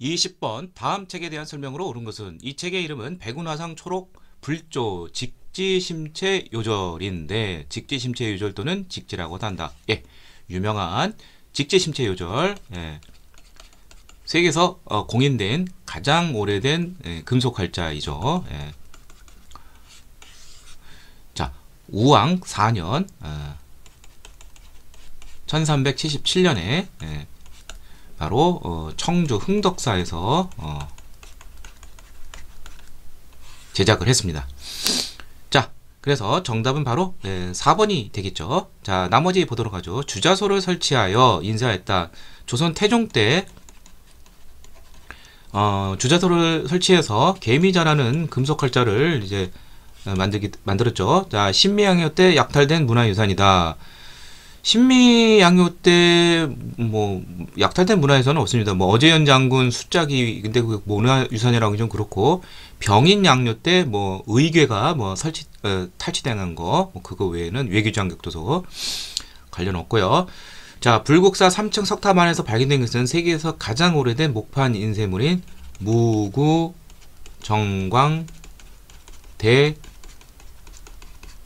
20번 다음 책에 대한 설명으로 옳은 것은 이 책의 이름은 백운화상 초록 불조 직지심체 요절인데 직지심체 요절 또는 직지라고도 한다. 예, 유명한 직지심체 요절 예. 세계에서 어, 공인된 가장 오래된 예, 금속활자이죠. 예. 자, 우왕 4년 어, 예. 1377년에 예. 바로 어, 청주 흥덕사에서 어, 제작을 했습니다. 자, 그래서 정답은 바로 네, 4번이 되겠죠. 자, 나머지 보도록 하죠. 주자소를 설치하여 인쇄하다 조선 태종 때 어, 주자소를 설치해서 개미자라는 금속 활자를 이제 어, 만들기 만들었죠. 자, 신미양요 때 약탈된 문화유산이다. 신미 양요 때 뭐 약탈된 문화에서는 없습니다. 뭐어제연 장군 숫자기 근데 그 문화 유산이라고 좀 그렇고 병인 양요 때 뭐 의궤가 뭐 설치 어, 탈취당한 거뭐 그거 외에는 외교장격도서 관련 없고요. 자 불국사 3층 석탑 안에서 발견된 것은 세계에서 가장 오래된 목판 인쇄물인 무구 정광 대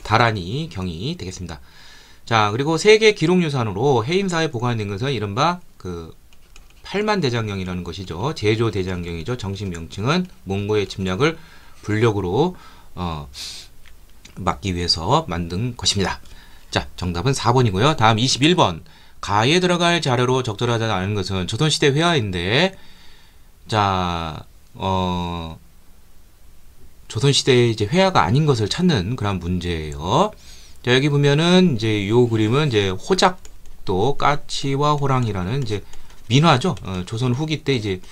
다란이 경이 되겠습니다. 자, 그리고 세계 기록 유산으로 해임사에 보관된 것은 이른바 그팔만 대장경이라는 것이죠. 제조 대장경이죠. 정식 명칭은 몽고의 침략을 불력으로 어, 막기 위해서 만든 것입니다. 자, 정답은 4번이고요. 다음 21번. 가에 들어갈 자료로 적절하지 않은 것은 조선시대 회화인데, 자, 어, 조선시대의 이제 회화가 아닌 것을 찾는 그런 문제예요. 자, 여기 보면은 이제 요 그림은 이제 호작도 까치와 호랑이라는 이제 민화죠. 어, 조선 후기 때 이제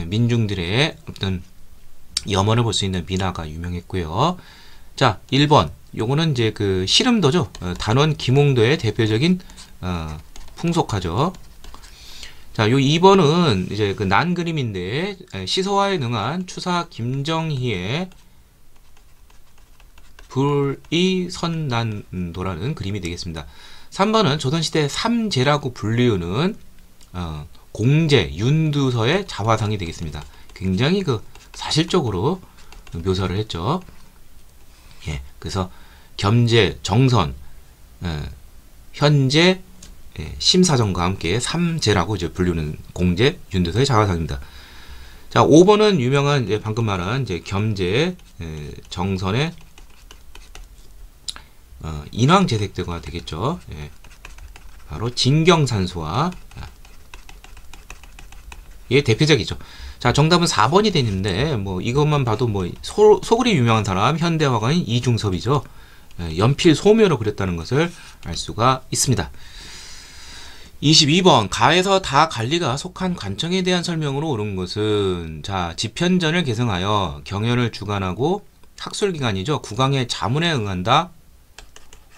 예, 민중들의 어떤 염원을 볼 수 있는 민화가 유명했고요. 자, 1번. 요거는 이제 그 시름도죠. 어, 단원 김홍도의 대표적인 어, 풍속화죠. 자, 요 2번은 이제 그 난 그림인데 시소화에 능한 추사 김정희의 불이 선난도라는 그림이 되겠습니다. 3번은 조선시대 삼재라고 불리우는 어, 공재, 윤두서의 자화상이 되겠습니다. 굉장히 그 사실적으로 묘사를 했죠. 예, 그래서 겸재, 정선, 예, 현재, 예, 심사정과 함께 삼재라고 이제 불리우는 공재, 윤두서의 자화상입니다. 자, 5번은 유명한 이제 방금 말한 이제 겸재, 예, 정선의 어, 인왕 제색대가 되겠죠. 예. 바로 진경산소화 예, 아, 대표적이죠. 자, 정답은 4번이 되는데 뭐 이것만 봐도 뭐 소, 소굴이 유명한 사람 현대화가인 이중섭이죠. 예, 연필 소묘로 그렸다는 것을 알 수가 있습니다. 22번 가에서 다 관리가 속한 관청에 대한 설명으로 옳은 것은 자 집현전을 개성하여 경연을 주관하고 학술기관이죠. 국왕의 자문에 응한다.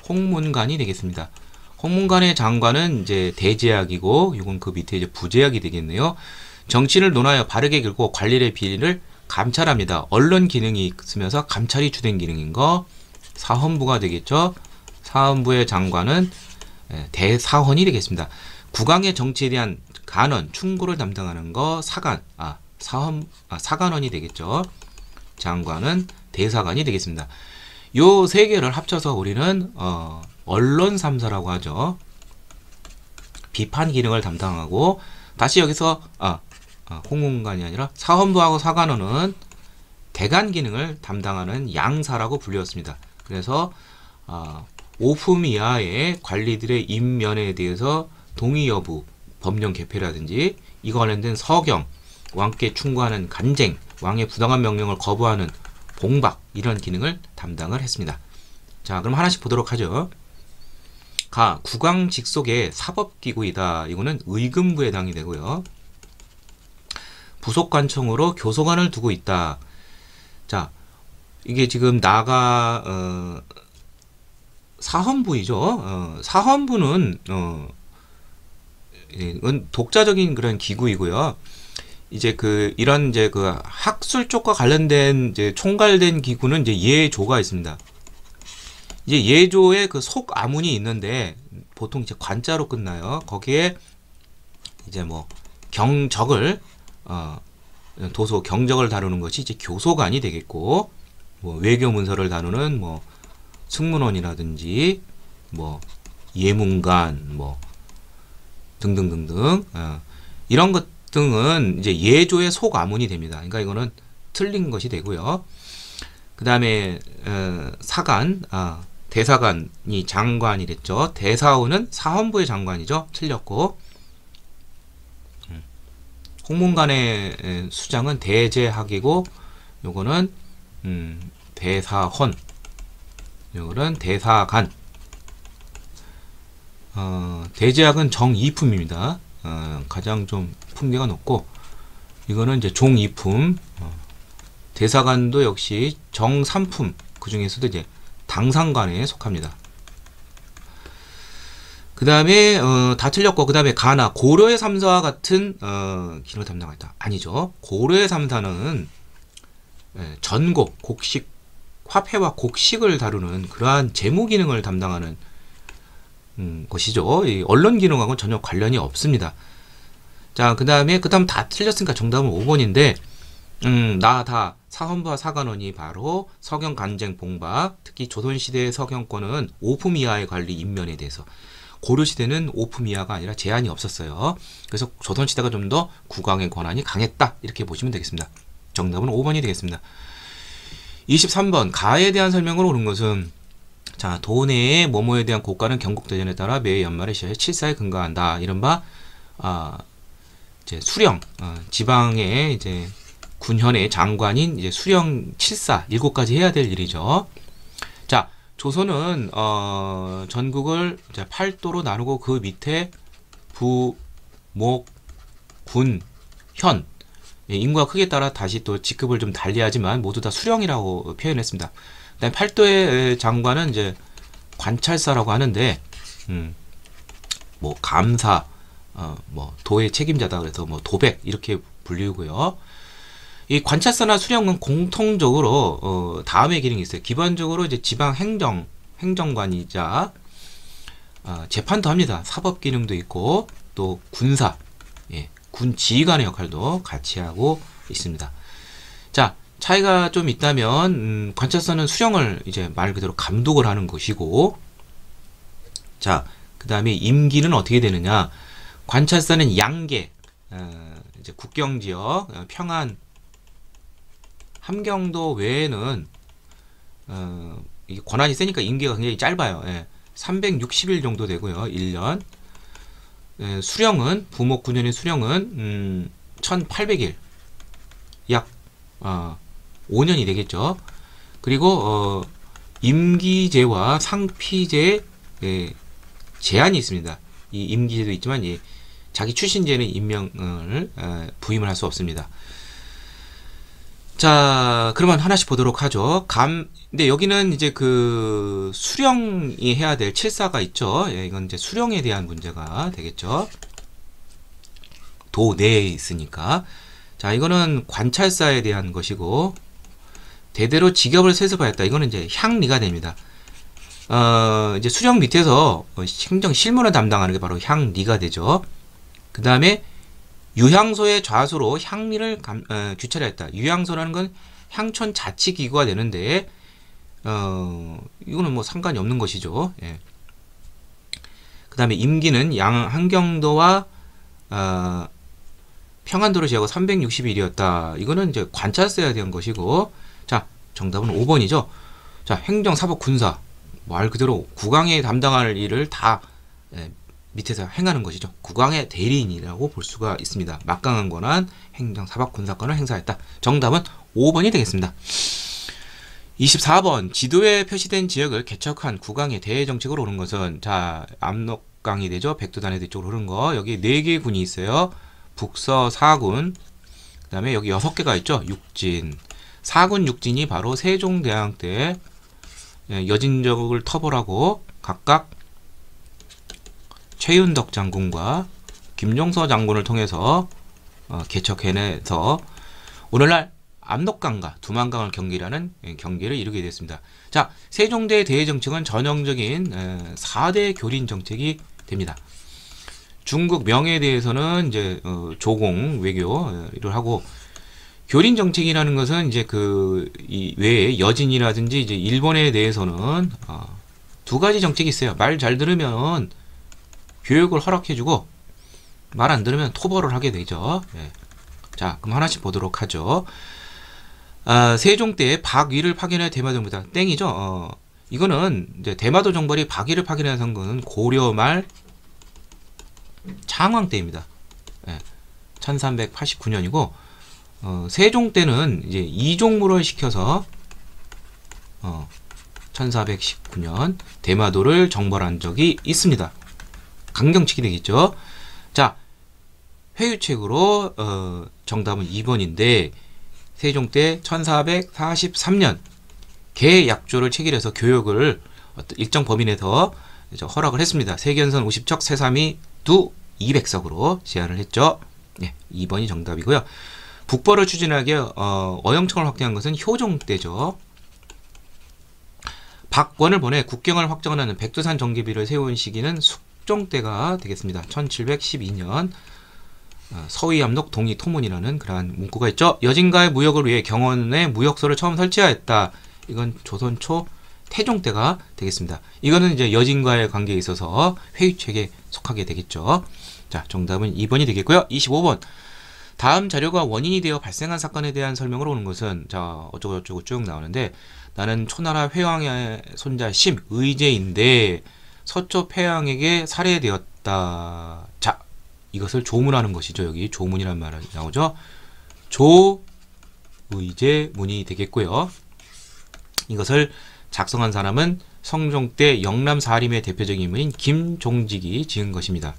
홍문관이 되겠습니다. 홍문관의 장관은 이제 대제약이고 이건 그 밑에 이제 부제약이 되겠네요. 정치를 논하여 바르게 길고 관리의 비리를 감찰합니다. 언론 기능이 있으면서 감찰이 주된 기능인 거 사헌부가 되겠죠. 사헌부의 장관은 예, 대사헌이 되겠습니다. 국왕의 정치에 대한 간언 충고를 담당하는 거 사관, 아 사헌, 아 사관원이 되겠죠. 장관은 대사관이 되겠습니다. 요세 개를 합쳐서 우리는 어, 언론 삼사라고 하죠. 비판 기능을 담당하고 다시 여기서 아, 아 홍공관이 아니라 사헌부하고 사관원은 대간 기능을 담당하는 양사라고 불렸습니다. 그래서 아, 5품 이하의 관리들의 인면에 대해서 동의 여부, 법령 개폐라든지 이 관련된 서경, 왕께 충고하는 간쟁, 왕의 부당한 명령을 거부하는 봉박, 이런 기능을 담당을 했습니다. 자, 그럼 하나씩 보도록 하죠. 가, 국왕 직속의 사법기구이다. 이거는 의금부에 당이 되고요. 부속관청으로 교소관을 두고 있다. 자, 이게 지금 나가 어, 사헌부이죠. 어, 사헌부는 어, 예, 독자적인 그런 기구이고요. 이제 그 이런 이제 그 학술 쪽과 관련된 이제 총괄된 기구는 이제 예조가 있습니다. 이제 예조의 그 속 아문이 있는데 보통 이제 관자로 끝나요. 거기에 이제 뭐 경적을 어 도서 경적을 다루는 것이 이제 교소관이 되겠고 뭐 외교 문서를 다루는 뭐 승문원이라든지 뭐 예문관 뭐 등등등등 어, 이런 것 등은 이제 예조의 속아문이 됩니다. 그러니까 이거는 틀린 것이 되고요. 그 다음에 어, 사관, 아, 대사관이 장관이 됐죠. 대사원은 사헌부의 장관이죠. 틀렸고 음. 홍문관의 수장은 대제학이고 요거는 음, 대사헌 요거는 대사관 어, 대제학은 정이품입니다. 어, 가장 좀품미가 높고 이거는 이제 종이품 어, 대사관도 역시 정 3품 그 중에서도 이제 당상관에 속합니다. 그 다음에 어, 다 틀렸고 그 다음에 가나 고려의 3사와 같은 어, 길을 담당했다. 아니죠. 고려의 3사는 예, 전곡, 곡식, 화폐와 곡식을 다루는 그러한 재무 기능을 담당하는 음, 것이죠. 이 언론 기능하고는 전혀 관련이 없습니다. 자, 그 다음에, 그 다음 다 틀렸으니까 정답은 5번인데, 음, 나다 사헌부와 사관원이 바로 서경 간쟁 봉박, 특히 조선시대의 서경권은 오품 이하의 관리 인면에 대해서, 고려시대는 오품 이하가 아니라 제한이 없었어요. 그래서 조선시대가 좀 더 국왕의 권한이 강했다. 이렇게 보시면 되겠습니다. 정답은 5번이 되겠습니다. 23번, 가에 대한 설명으 오른 것은 자, 도내의 뭐뭐에 대한 고가는 경국대전에 따라 매 연말에 시작해 칠사에 근거한다. 이른바 아, 이제 수령 어, 지방의 이제 군현의 장관인 이제 수령 칠사 일곱 가지 해야 될 일이죠. 자, 조선은 어, 전국을 이제 팔도로 나누고 그 밑에 부, 목, 군, 현 예, 인구가 크게 따라 다시 또 직급을 좀 달리하지만 모두 다 수령이라고 표현했습니다. 그다음 네, 팔도의 장관은 이제 관찰사라고 하는데 음, 뭐 감사, 어, 뭐 도의 책임자다 그래서 뭐 도백 이렇게 불리고요. 이 관찰사나 수령은 공통적으로 어, 다음의 기능이 있어요. 기본적으로 이제 지방 행정 행정관이자 어, 재판도 합니다. 사법 기능도 있고 또 군사, 예, 군 지휘관의 역할도 같이 하고 있습니다. 차이가 좀 있다면 음, 관찰사는 수령을 이제 말 그대로 감독을 하는 것이고 자 그 다음에 임기는 어떻게 되느냐 관찰사는 양계 어, 이제 국경지역 어, 평안 함경도 외에는 어, 권한이 세니까 임기가 굉장히 짧아요. 예, 360일 정도 되고요. 1년 예, 수령은 부목 9년의 수령은 음, 1800일 약 어, 5년이 되겠죠. 그리고 어, 임기제와 상피제 예, 제한이 있습니다. 이 임기제도 있지만 예, 자기 출신제는 임명을 어, 부임을 할 수 없습니다. 자, 그러면 하나씩 보도록 하죠. 감, 근데 여기는 이제 그 수령이 해야 될 7사가 있죠. 예, 이건 이제 수령에 대한 문제가 되겠죠. 도 내에 네 있으니까. 자, 이거는 관찰사에 대한 것이고, 대대로 직업을 세습하였다. 이거는 이제 향리가 됩니다. 어, 이제 수령 밑에서 어, 행정 실무를 담당하는 게 바로 향리가 되죠. 그 다음에 유향소의 좌수로 향리를 감, 어, 규찰였다 유향소라는 건 향촌 자치기구가 되는데, 어, 이거는 뭐 상관이 없는 것이죠. 예. 그 다음에 임기는 양, 한경도와, 어, 평안도를 제하고 360일이었다. 이거는 이제 관찰서에 대한 것이고, 자, 정답은 5번이죠. 자, 행정, 사법, 군사. 말 그대로 국왕이 담당할 일을 다 예, 밑에서 행하는 것이죠. 국왕의 대리인이라고 볼 수가 있습니다. 막강한 권한, 행정, 사법, 군사권을 행사했다. 정답은 5번이 되겠습니다. 24번 지도에 표시된 지역을 개척한 국왕의 대외정책으로 오는 것은 자 압록강이 되죠. 백두단해 대쪽으로 오는 거 여기 4개 군이 있어요. 북서 사군 그다음에 여기 6 개가 있죠. 육진 사군 육진이 바로 세종대왕 때 예, 여진적을 터보라고 각각 최윤덕 장군과 김종서 장군을 통해서 어, 개척해내서 오늘날 압록강과 두만강을 경기라는경기를 예, 이루게 됐습니다. 자, 세종대의 대외정책은 전형적인 4대 예, 교린 정책이 됩니다. 중국 명에 대해서는 이제 어, 조공 외교를 어, 하고 교린 정책이라는 것은 이제 그이 외에 여진이라든지 이제 일본에 대해서는 어, 두 가지 정책이 있어요. 말 잘 들으면 교육을 허락해주고 말 안 들으면 토벌을 하게 되죠. 예. 자, 그럼 하나씩 보도록 하죠. 아, 세종 때 박위를 파견해 대마도입니다. 땡이죠. 어, 이거는 이제 대마도 정벌이 박위를 파견해 한 거는 고려 말 장황 때입니다. 예, 1389년이고 어, 세종 때는 이제 이종무를 시켜서 어, 1419년 대마도를 정벌한 적이 있습니다. 강경치기 되겠죠. 자, 회유책으로 어, 정답은 2번인데 세종 때 1443년 개약조를 체결해서 교역을 어떤 일정 범위 내에서 이제 허락을 했습니다. 세견선 50척, 세삼이 두 200석으로 제안을 했죠. 예, 2번이 정답이고요. 북벌을 추진하기 어, 어영청을 확대한 것은 효종 때죠. 박권을 보내 국경을 확정하는 백두산 정계비를 세운 시기는 숙종 때가 되겠습니다. 1712년 어, 서위암록 동이토문이라는 그러한 문구가 있죠. 여진가의 무역을 위해 경원에 무역소를 처음 설치하였다. 이건 조선 초 태종 때가 되겠습니다. 이거는 이제 여진과의 관계에 있어서 회유책에 속하게 되겠죠. 자, 정답은 2번이 되겠고요. 25번. 다음 자료가 원인이 되어 발생한 사건에 대한 설명으로 오는 것은 자 어쩌고저쩌고 쭉 나오는데 나는 초나라 회왕의 손자 심 의제인데 서초 폐왕에게 살해되었다. 자 이것을 조문하는 것이죠. 여기 조문이란 말이 나오죠. 조의제 문이 되겠고요. 이것을 작성한 사람은 성종 때 영남 사림의 대표적인 인물인 김종직이 지은 것입니다.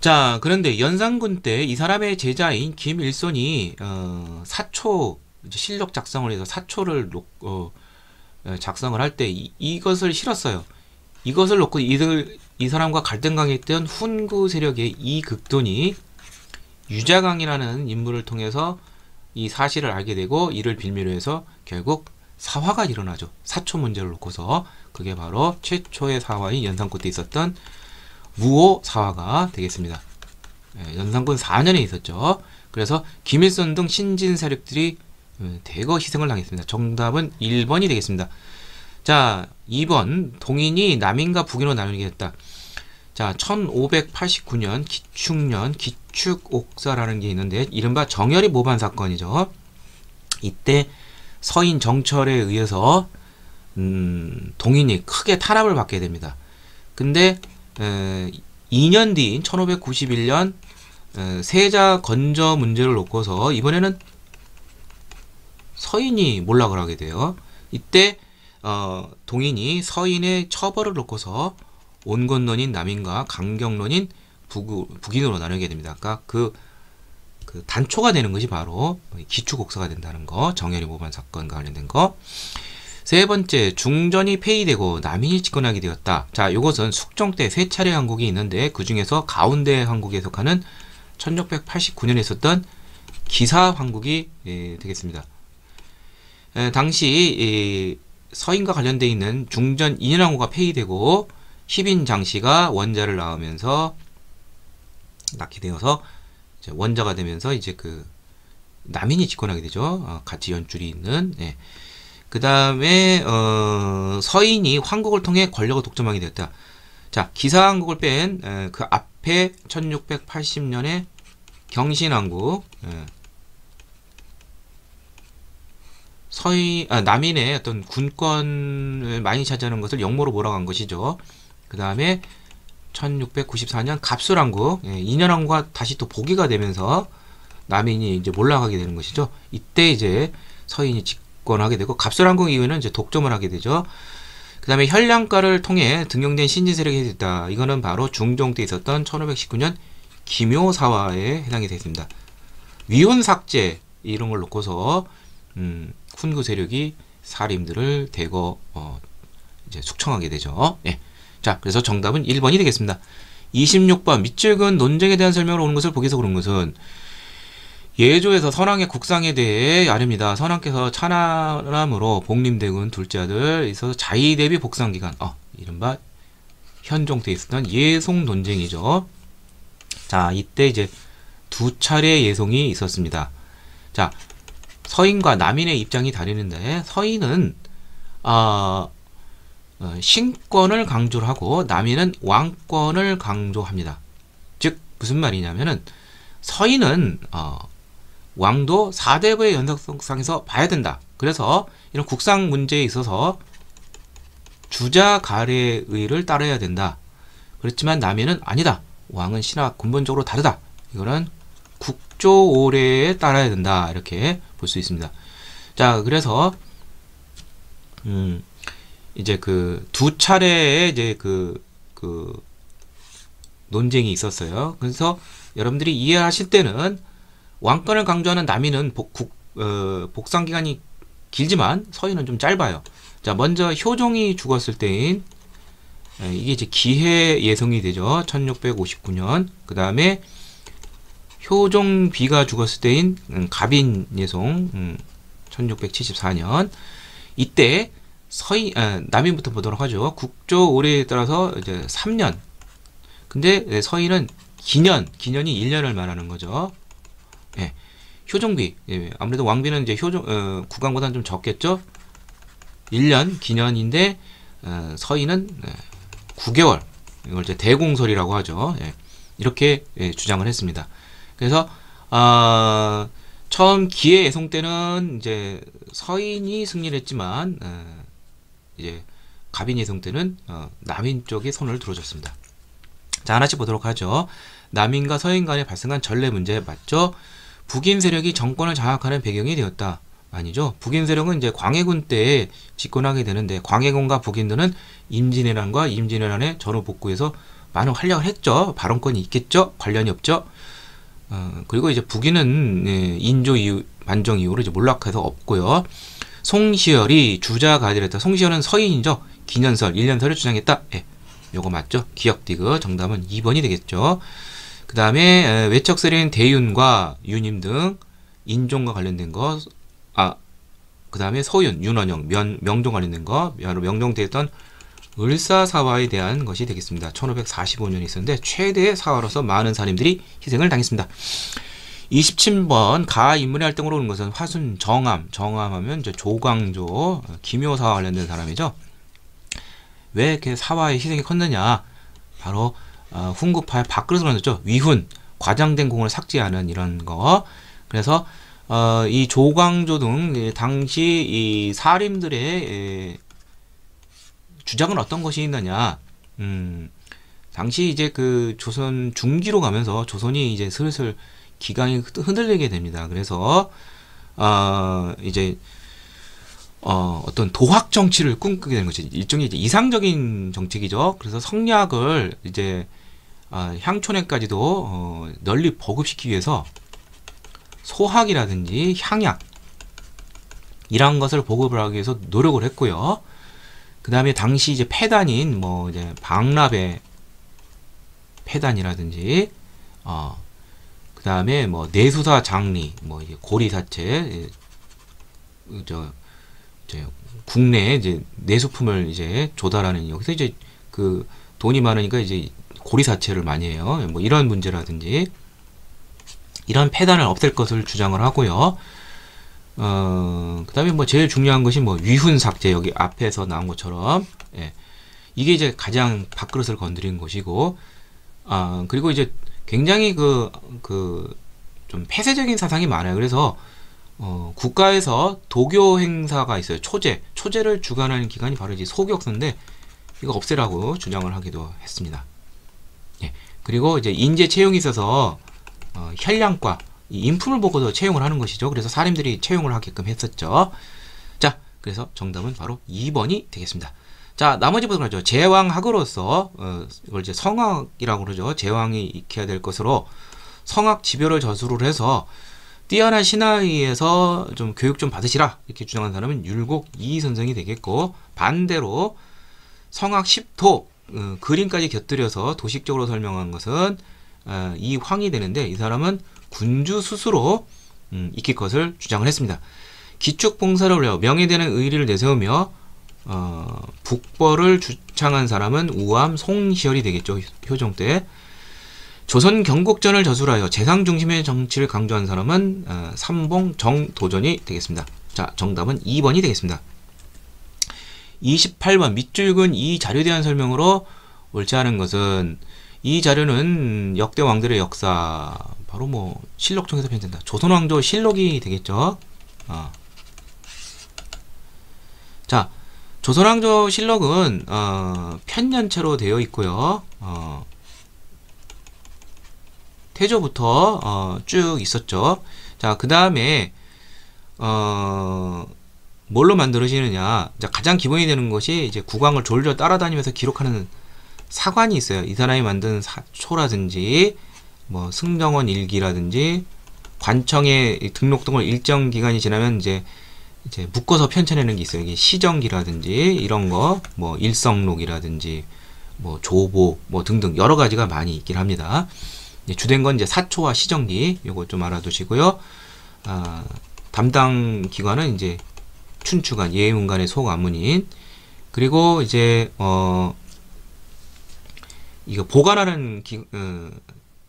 자, 그런데 연산군 때 이 사람의 제자인 김일손이 어, 사초 실력 작성을 해서 사초를 놓, 어, 어 작성을 할 때 이것을 실었어요. 이것을 놓고 이들 이 사람과 갈등강했던 훈구 세력의 이 극돈이 유자강이라는 인물을 통해서 이 사실을 알게 되고 이를 빌미로 해서 결국 사화가 일어나죠. 사초 문제를 놓고서 그게 바로 최초의 사화인 연산군 때 있었던 무오사화가 되겠습니다. 예, 연산군 4년에 있었죠. 그래서 김일성 등 신진 세력들이 예, 대거 희생을 당했습니다. 정답은 1번이 되겠습니다. 자, 2번 동인이 남인과 북인으로 나누게 됐다. 자, 1589년 기축년 기축옥사라는 게 있는데 이른바 정열이 모반 사건이죠. 이때 서인 정철에 의해서 음, 동인이 크게 탄압을 받게 됩니다. 근데 에, 2년 뒤인 1591년 에, 세자 건조 문제를 놓고서 이번에는 서인이 몰락을 하게 돼요. 이때 어, 동인이 서인의 처벌을 놓고서 온건론인 남인과 강경론인 북, 인으로 나누게 됩니다. 아까 그러니까 그, 그 단초가 되는 것이 바로 기축곡사가 된다는 거, 정열이 모반 사건과 관련된 거. 세 번째, 중전이 폐위되고 남인이 집권하게 되었다. 자, 이것은 숙종 때 세 차례 항국이 있는데 그 중에서 가운데 항국에 속하는 1689년에 있었던 기사 황국이 예, 되겠습니다. 예, 당시 예, 서인과 관련돼 있는 중전 인현왕후가 폐위되고 희빈 장씨가 원자를 낳으면서 낳게 되어서 원자가 되면서 이제 그 남인이 집권하게 되죠. 아, 같이 연줄이 있는. 예. 그 다음에 어, 서인이 황국을 통해 권력을 독점하게 되었다. 자, 기사왕국을 뺀 그 앞에 1680년에 경신왕국 에, 서인 아, 남인의 어떤 군권을 많이 차지하는 것을 영모로 몰아간 것이죠. 그 다음에 1694년 갑술왕국 예, 인현왕과 다시 또보기가 되면서 남인이 이제 몰락하게 되는 것이죠. 이때 이제 서인이 직, 집권하게 되고 갑설항공 이후에는 이제 독점을 하게 되죠. 그 다음에 현량가를 통해 등용된 신진세력이 됐다. 이거는 바로 중종 때 있었던 1519년 김효사화에 해당이 되습니다 위혼 삭제 이런 걸 놓고서 음, 훈구 세력이 사림들을 대거 어, 이제 숙청하게 되죠. 예. 자, 그래서 정답은 1번이 되겠습니다. 26번 밑줄근 논쟁에 대한 설명을 오는 것을 보기에서 그런 것은 예조에서 선왕의 국상에 대해 아닙니다. 선왕께서 차나으로 복림대군 둘째 아들 있어서 자의대비 복상기간 어, 이른바 현종 때 있었던 예송 논쟁이죠. 자 이때 이제 두 차례 예송이 있었습니다. 자 서인과 남인의 입장이 다르는데 서인은 아, 어, 신권을 강조를 하고 남인은 왕권을 강조합니다. 즉 무슨 말이냐면은 서인은 어, 왕도 4대부의 연속성상에서 봐야 된다. 그래서 이런 국상 문제에 있어서 주자 가례의 의를 따라야 된다. 그렇지만 남에는 아니다. 왕은 신하 근본적으로 다르다. 이거는 국조오래에 따라야 된다. 이렇게 볼 수 있습니다. 자, 그래서 음 이제 그 두 차례의 이제 그그 그 논쟁이 있었어요. 그래서 여러분들이 이해하실 때는 왕권을 강조하는 남인은 복, 국, 어, 복상 기간이 길지만 서인은 좀 짧아요. 자, 먼저 효종이 죽었을 때인 에, 예, 이게 이제 기해 예성이 되죠. 1659년. 그 다음에 효종비가 죽었을 때인 음, 갑인 예송 음, 1674년. 이때 서인 아, 남인부터 보도록 하죠. 국조 올해에 따라서 이제 3년. 근데 예, 서인은 기년, 기년이 1년을 말하는 거죠. 예. 효종비 예. 아무래도 왕비는 이제 효종 어, 국왕보다는좀 적겠죠. 1년 기년인데 어, 서인은 예. 9개월. 이걸 이제 대공설이라고 하죠. 예. 이렇게 예, 주장을 했습니다. 그래서 어, 처음 기회 예송 때는 이제 서인이 승리를 했지만 어, 이제 갑인 예송 때는 어, 남인 쪽에 손을 들어줬습니다. 자 하나씩 보도록 하죠. 남인과 서인 간에 발생한 전례 문제 맞죠? 북인 세력이 정권을 장악하는 배경이 되었다. 아니죠. 북인 세력은 이제 광해군 때에 집권하게 되는데 광해군과 북인들은 임진왜란과 임진왜란의 전후 복구에서 많은 활약을 했죠. 발언권이 있겠죠. 관련이 없죠. 어, 그리고 이제 북인은 예, 인조 이후 만정 이후로 이제 몰락해서 없고요. 송시열이 주자가 되었다. 송시열은 서인이죠. 기년설, 일년설을 주장했다. 예. 요거 맞죠? 기억 디그 정답은 2번이 되겠죠. 그 다음에 외척 세례인 대윤과 유님 등 인종과 관련된 것, 아, 그 다음에 서윤, 윤원영, 명, 명종 관련된 것, 명종되었던 을사사화에 대한 것이 되겠습니다. 1545년에 있었는데 최대의 사화로서 많은 사람들이 희생을 당했습니다. 27번 가인문의 활동으로 오는 것은 화순 정암, 정암하면 이제 조광조, 김효사와 관련된 사람이죠. 왜 이렇게 사화의 희생이 컸느냐? 바로 어, 아, 훈구파의 밖으로만들죠 위훈, 과장된 공을 삭제하는 이런 거. 그래서 어, 이 조광조 등 당시 이 사림들의 에, 주장은 어떤 것이 있느냐. 음, 당시 이제 그 조선 중기로 가면서 조선이 이제 슬슬 기강이 흔들리게 됩니다. 그래서 어, 이제 어, 어떤 도학 정치를 꿈꾸게 되는 것이 일종의 이제 이상적인 정책이죠. 그래서 성리학을 이제 아, 향촌에까지도 어, 널리 보급시키기 위해서 소학이라든지 향약 이런 것을 보급을 하기 위해서 노력을 했고요. 그 다음에 당시 이제 패단인 뭐 이제 박랍의 패단이라든지 어, 그 다음에 뭐 내수사 장리 뭐 이제 고리사체 예, 저 이제 국내에 이제 내수품을 이제 조달하는 여기서 이제 그 돈이 많으니까 이제 고리 사채를 많이 해요. 뭐 이런 문제라든지 이런 폐단을 없앨 것을 주장을 하고요. 어, 그 다음에 뭐 제일 중요한 것이 뭐 위훈 삭제 여기 앞에서 나온 것처럼 예. 이게 이제 가장 밥그릇을 건드린 것이고 아 그리고 이제 굉장히 그 그 좀 폐쇄적인 사상이 많아요. 그래서 어, 국가에서 도교 행사가 있어요. 초제. 초제를 주관하는 기관이 바로 이제 소격서인데 이거 없애라고 주장을 하기도 했습니다. 예. 그리고 이제 인재 채용에 있어서 어, 혈량과 인품을 보고서 채용을 하는 것이죠. 그래서 사람들이 채용을 하게끔 했었죠. 자, 그래서 정답은 바로 2번이 되겠습니다. 자, 나머지 부분 하죠. 제왕학으로서 어, 이걸 이제 성악이라고 그러죠. 제왕이 익혀야 될 것으로 성악 지별을 저술을 해서 뛰어난 신하위에서 좀 교육 좀 받으시라 이렇게 주장한 사람은 율곡 이희 선생이 되겠고 반대로 성악 10도 어, 그림까지 곁들여서 도식적으로 설명한 것은 어, 이 황이 되는데 이 사람은 군주 스스로 음, 익힐 것을 주장을 했습니다. 기축봉사를 올려 명예되는 의리를 내세우며 어, 북벌을 주창한 사람은 우암 송시열이 되겠죠. 효종 때 조선 경국전을 저술하여 재상 중심의 정치를 강조한 사람은 어, 삼봉 정도전이 되겠습니다. 자, 정답은 2번이 되겠습니다. 28번 밑줄 긋이 자료에 대한 설명으로 옳지 않은 것은 이 자료는 역대 왕들의 역사 바로 뭐 실록 중에서 편찬다. 조선 왕조 실록이 되겠죠. 어. 자, 조선 왕조 실록은 어, 편년체로 되어 있고요. 어, 태조부터 어, 쭉 있었죠. 자, 그 다음에 어, 뭘로 만들어지느냐. 가장 기본이 되는 것이 이제 국왕을졸려 따라다니면서 기록하는 사관이 있어요. 이 사람이 만든 사, 초라든지 뭐 승정원 일기라든지 관청의 등록 등을 일정 기간이 지나면 이제 이제 묶어서 편찬해내는게 있어요. 이게 시정기라든지 이런 거, 뭐 일성록이라든지 뭐 조보 뭐 등등 여러 가지가 많이 있긴 합니다. 주된 건 이제 사초와 시정기 요거 좀 알아두시고요. 아, 담당 기관은 이제 춘추관 예문관의 속안문인 그리고 이제 어 이거 보관하는 기, 어,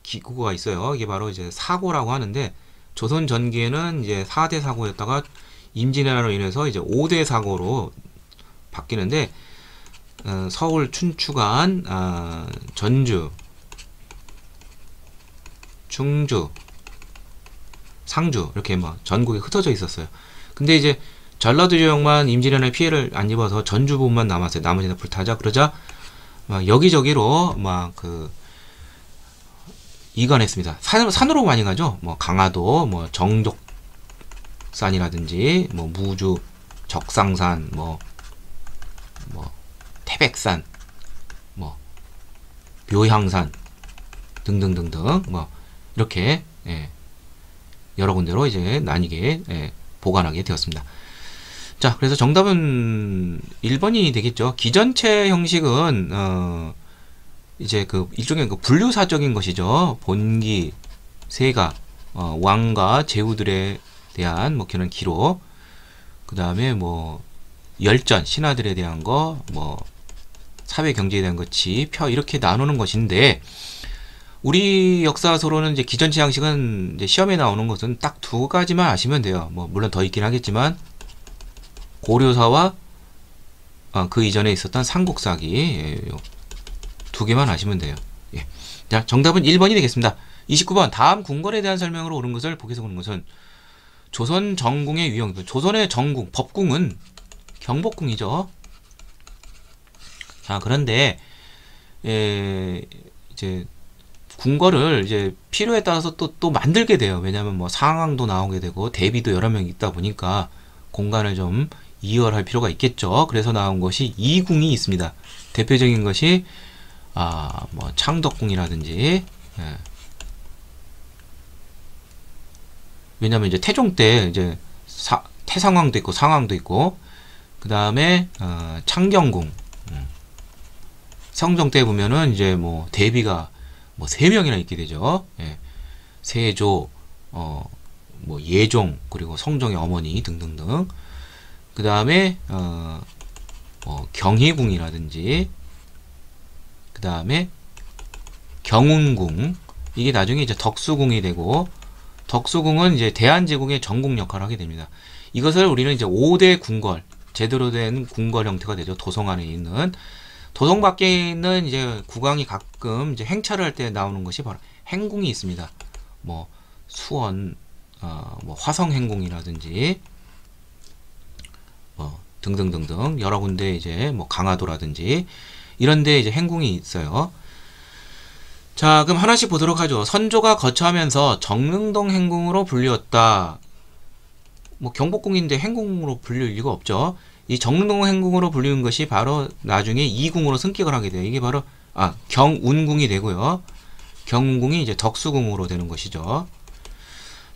기구가 있어요. 이게 바로 이제 사고라고 하는데 조선 전기에는 이제 4대 사고였다가 임진왜란으로 인해서 이제 5대 사고로 바뀌는데 어, 서울 춘추관 어, 전주 충주, 상주 이렇게 뭐 전국에 흩어져 있었어요. 근데 이제 전라도 지역만 임진왜란의 피해를 안 입어서 전주 부분만 남았어요. 나머지는 불타자 그러자 막 여기저기로 막 그 이관했습니다. 산, 산으로 많이 가죠. 뭐 강화도, 뭐 정족산이라든지 뭐 무주, 적상산, 뭐, 뭐 태백산, 뭐 묘향산 등등등등 뭐 이렇게 예, 여러 군데로 이제 나뉘게 예, 보관하게 되었습니다. 자, 그래서 정답은 1번이 되겠죠. 기전체 형식은 어, 이제 그 일종의 그 분류사적인 것이죠. 본기, 세가, 어, 왕과 제후들에 대한 뭐 그런 기록, 그 다음에 뭐 열전, 신하들에 대한 거, 뭐 사회 경제에 대한 것이 펴 이렇게 나누는 것인데 우리 역사서로는 이제 기전 지양식은 이제 시험에 나오는 것은 딱 두 가지만 아시면 돼요. 뭐 물론 더 있긴 하겠지만 고려사와 아, 그 이전에 있었던 삼국사기 예, 두 개만 아시면 돼요. 예. 자, 정답은 1번이 되겠습니다. 29번 다음 궁궐에 대한 설명으로 옳은 것을 보기에서 보는 것은 조선 정궁의 유형. 조선의 정궁, 법궁은 경복궁이죠. 자, 그런데 예, 이제 군거를 이제 필요에 따라서 또, 또 만들게 돼요. 왜냐하면 뭐 상황도 나오게 되고 대비도 여러 명 있다 보니까 공간을 좀 이열할 필요가 있겠죠. 그래서 나온 것이 이궁이 있습니다. 대표적인 것이 아, 뭐 창덕궁이라든지 예. 왜냐면 이제 태종 때 이제 사, 태상황도 있고 상황도 있고 그 다음에 어, 창경궁 음. 성종 때 보면은 이제 뭐 대비가 뭐세 명이나 있게 되죠. 예. 세조, 어, 뭐 예종 그리고 성종의 어머니 등등등. 그 다음에 어, 뭐 경희궁이라든지 그 다음에 경운궁 이게 나중에 이제 덕수궁이 되고 덕수궁은 이제 대한제국의 전국 역할을 하게 됩니다. 이것을 우리는 이제 5대 궁궐 제대로 된 궁궐 형태가 되죠. 도성 안에 있는 도성 밖에 있는 이제 국왕이 가끔 이제 행차를 할 때 나오는 것이 바로 행궁이 있습니다. 뭐 수원, 어, 뭐 화성 행궁이라든지 뭐 등등등등 여러 군데 이제 뭐 강화도라든지 이런데 이제 행궁이 있어요. 자, 그럼 하나씩 보도록 하죠. 선조가 거처하면서 정릉동 행궁으로 불렸다. 뭐 경복궁인데 행궁으로 불릴 리가 없죠. 이 정동행궁으로 릉 불리는 것이 바로 나중에 이궁으로 승격을 하게 돼요. 이게 바로 아, 경운궁이 되고요. 경운궁이 이제 덕수궁으로 되는 것이죠.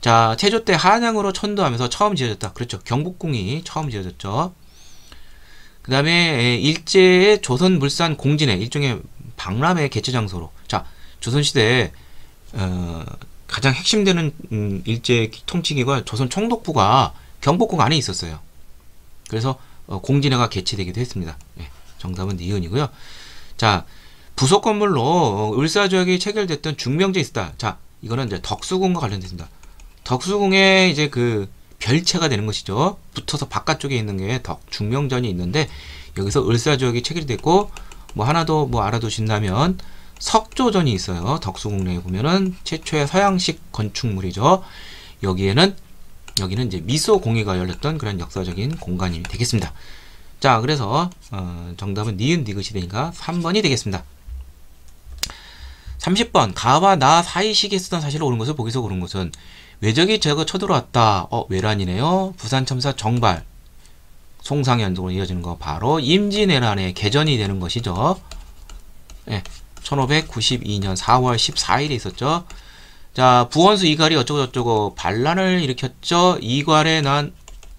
자, 태조 때 한양으로 천도하면서 처음 지어졌다. 그렇죠. 경복궁이 처음 지어졌죠. 그 다음에 일제의 조선 물산 공진회 일종의 박람회 개최 장소로 자 조선시대에 어, 가장 핵심되는 음, 일제 통치기가 조선 총독부가 경복궁 안에 있었어요 그래서 어, 공진회가 개최되기도 했습니다. 예, 정답은 니은이고요. 자, 부속 건물로 어, 을사 조약이 체결됐던 중명제 있다. 자, 이거는 이제 덕수궁과 관련됐니다 덕수궁에 이제 그 별채가 되는 것이죠. 붙어서 바깥쪽에 있는 게 덕, 중명전이 있는데 여기서 을사 조약이 체결됐고 뭐 하나 도뭐 알아두신다면 석조전이 있어요. 덕수궁내에 보면은 최초의 서양식 건축물이죠. 여기에는 여기는 이제 미소 공예가 열렸던 그런 역사적인 공간이 되겠습니다. 자, 그래서 어, 정답은 니은 니그시 되니까 3번이 되겠습니다. 30번 가와 나 사이 시기에 쓰던 사실을 옳은 것을 보기서 고른 것은 외적이 저거 쳐들어왔다. 어, 외란이네요. 부산첨사 정발. 송상현동으로 이어지는 거 바로 임진왜란의 개전이 되는 것이죠. 예, 1592년 4월 14일에 있었죠. 자, 부원수 이갈이 어쩌고저쩌고 반란을 일으켰죠. 이괄에 난,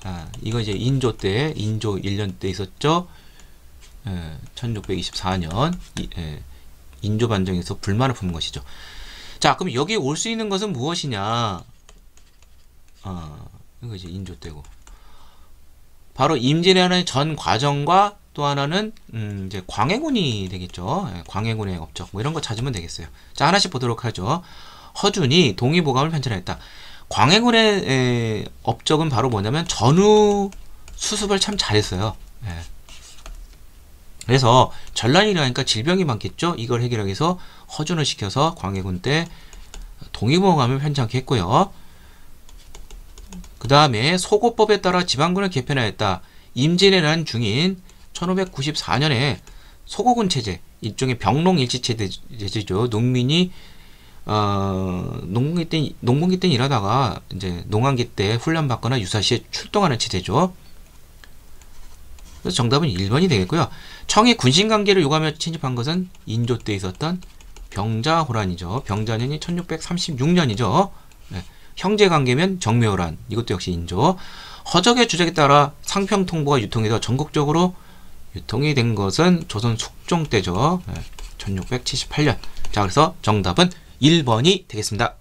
아, 이거 이제 인조 때, 인조 1년 때 있었죠. 에, 예, 1624년, 이, 에, 예, 인조 반정에서 불만을 품은 것이죠. 자, 그럼 여기 올 수 있는 것은 무엇이냐? 아, 이거 이제 인조 때고. 바로 임진왜란의 전 과정과 또 하나는 음, 이제 광해군이 되겠죠. 예, 광해군의 업적 뭐 이런 거 찾으면 되겠어요. 자, 하나씩 보도록 하죠. 허준이 동의보감을 편찬했다. 광해군의 에, 업적은 바로 뭐냐면 전후 수습을 참 잘했어요. 예. 그래서 전란이 라니까 질병이 많겠죠. 이걸 해결하기 위해서 허준을 시켜서 광해군 때 동의보감을 편찬케 했고요. 그 다음에 소고법에 따라 지방군을 개편하였다. 임진의 난 중인 1594년에 소고군 체제, 일종의 병농일치체제죠. 농민이 어, 농공기 때, 농공기 때 일하다가 이제 농한기 때 훈련 받거나 유사시에 출동하는 체제죠. 그래서 정답은 1번이 되겠고요. 청의 군신 관계를 요구하며 침입한 것은 인조 때 있었던 병자호란이죠. 병자년이 1636년이죠. 네. 형제 관계면 정묘호란. 이것도 역시 인조. 허적의 주적에 따라 상평 통보가 유통해서 전국적으로 유통이 된 것은 조선 숙종 때죠. 네. 1678년. 자, 그래서 정답은 1번이 되겠습니다.